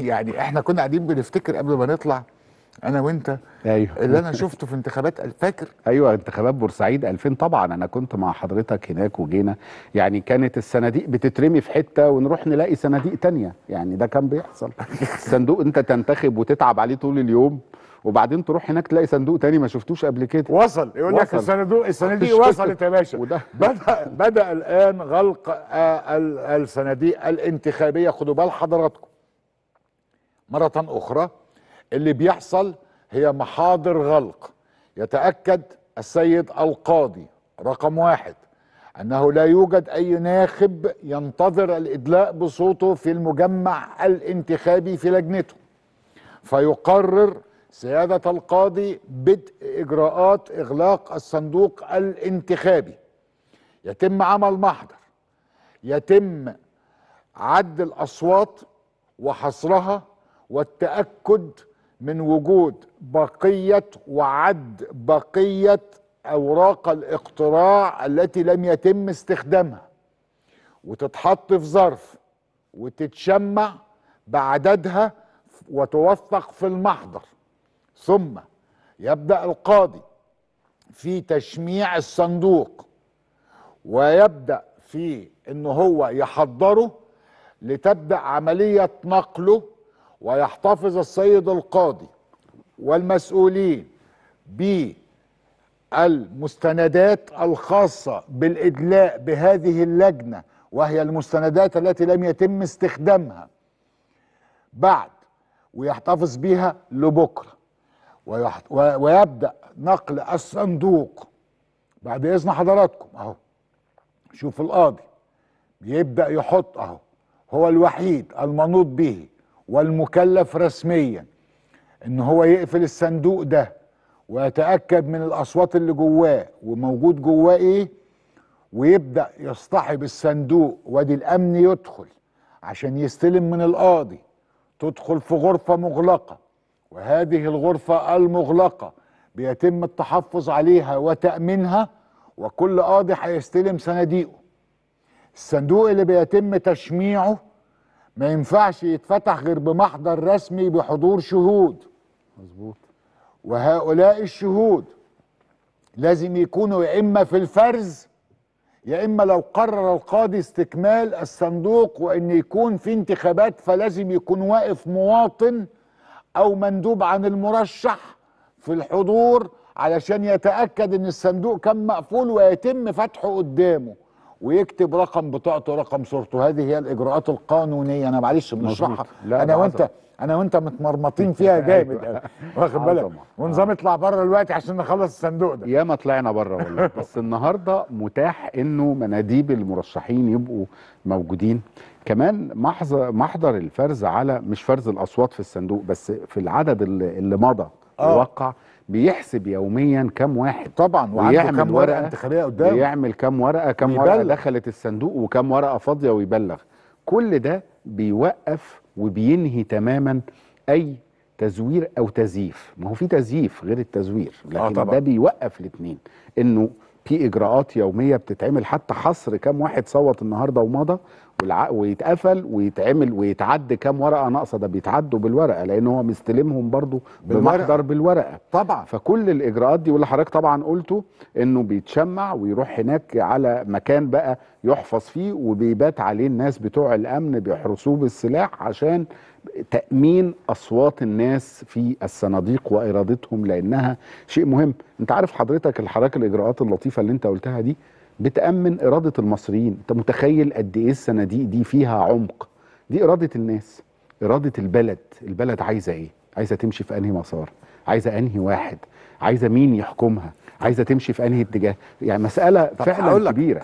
يعني احنا كنا قاعدين بنفتكر قبل ما نطلع انا وانت ايوه اللي انا شفته في انتخابات فاكر ايوه انتخابات بورسعيد 2000 طبعا انا كنت مع حضرتك هناك وجينا يعني كانت الصناديق بتترمي في حته ونروح نلاقي صناديق تانية يعني ده كان بيحصل الصندوق انت تنتخب وتتعب عليه طول اليوم وبعدين تروح هناك تلاقي صندوق تاني ما شفتوش قبل كده وصل يقول لك الصندوق الصناديق وصلت يا باشا بدا بدا الان غلق آه، الصناديق الانتخابيه خدوا بال حضراتكم مرة أخرى اللي بيحصل هي محاضر غلق يتأكد السيد القاضي رقم واحد أنه لا يوجد أي ناخب ينتظر الإدلاء بصوته في المجمع الانتخابي في لجنته فيقرر سيادة القاضي بدء إجراءات إغلاق الصندوق الانتخابي يتم عمل محضر يتم عد الأصوات وحصرها والتاكد من وجود بقيه وعد بقيه اوراق الاقتراع التي لم يتم استخدامها وتتحط في ظرف وتتشمع بعددها وتوثق في المحضر ثم يبدا القاضي في تشميع الصندوق ويبدا في ان هو يحضره لتبدا عمليه نقله ويحتفظ السيد القاضي والمسؤولين بالمستندات الخاصة بالإدلاء بهذه اللجنة وهي المستندات التي لم يتم استخدامها بعد ويحتفظ بها لبكرة ويبدأ نقل الصندوق بعد إذن حضراتكم أهو شوف القاضي بيبدأ يحط أهو هو الوحيد المنوط به والمكلف رسميا ان هو يقفل الصندوق ده ويتاكد من الاصوات اللي جواه وموجود جواه ايه ويبدا يصطحب الصندوق وادي الامن يدخل عشان يستلم من القاضي تدخل في غرفه مغلقه وهذه الغرفه المغلقه بيتم التحفظ عليها وتامينها وكل قاضي هيستلم صناديقه الصندوق اللي بيتم تشميعه ما ينفعش يتفتح غير بمحضر رسمي بحضور شهود مظبوط وهؤلاء الشهود لازم يكونوا يا اما في الفرز يا اما لو قرر القاضي استكمال الصندوق وان يكون في انتخابات فلازم يكون واقف مواطن او مندوب عن المرشح في الحضور علشان يتاكد ان الصندوق كان مقفول ويتم فتحه قدامه ويكتب رقم بطاقته رقم صورته هذه هي الاجراءات القانونيه انا معلش بنشرحها انا وانت انا وانت متمرمطين فيها أيوة. جامد واخد بالك آه. ونظام اطلع بره دلوقتي عشان نخلص الصندوق ده ياما طلعنا بره والله بس النهارده متاح انه مناديب المرشحين يبقوا موجودين كمان محضر الفرز على مش فرز الاصوات في الصندوق بس في العدد اللي مضى آه. بيحسب يوميا كم واحد طبعا وعنده كم ورقه انتخابيه قدامه بيعمل كم ورقه كم ورقه دخلت الصندوق وكم ورقه فاضيه ويبلغ كل ده بيوقف وبينهي تماما اي تزوير او تزييف ما هو في تزييف غير التزوير آه، لكن آه طبعًا. ده بيوقف الاثنين انه في اجراءات يوميه بتتعمل حتى حصر كم واحد صوت النهارده ومضى ويتقفل ويتعمل ويتعد كام ورقه ناقصه ده بيتعدوا بالورقه لان هو مستلمهم برضو بمحضر بالورقه طبعا فكل الاجراءات دي واللي حضرتك طبعا قلته انه بيتشمع ويروح هناك على مكان بقى يحفظ فيه وبيبات عليه الناس بتوع الامن بيحرسوه بالسلاح عشان تامين اصوات الناس في الصناديق وارادتهم لانها شيء مهم انت عارف حضرتك الحركه الاجراءات اللطيفه اللي انت قلتها دي بتامن اراده المصريين انت متخيل قد ايه الصناديق دي فيها عمق دي اراده الناس اراده البلد البلد عايزه ايه عايزه تمشي في انهي مسار عايزه انهي واحد عايزه مين يحكمها عايزه تمشي في انهي اتجاه يعني مساله فعلا كبيره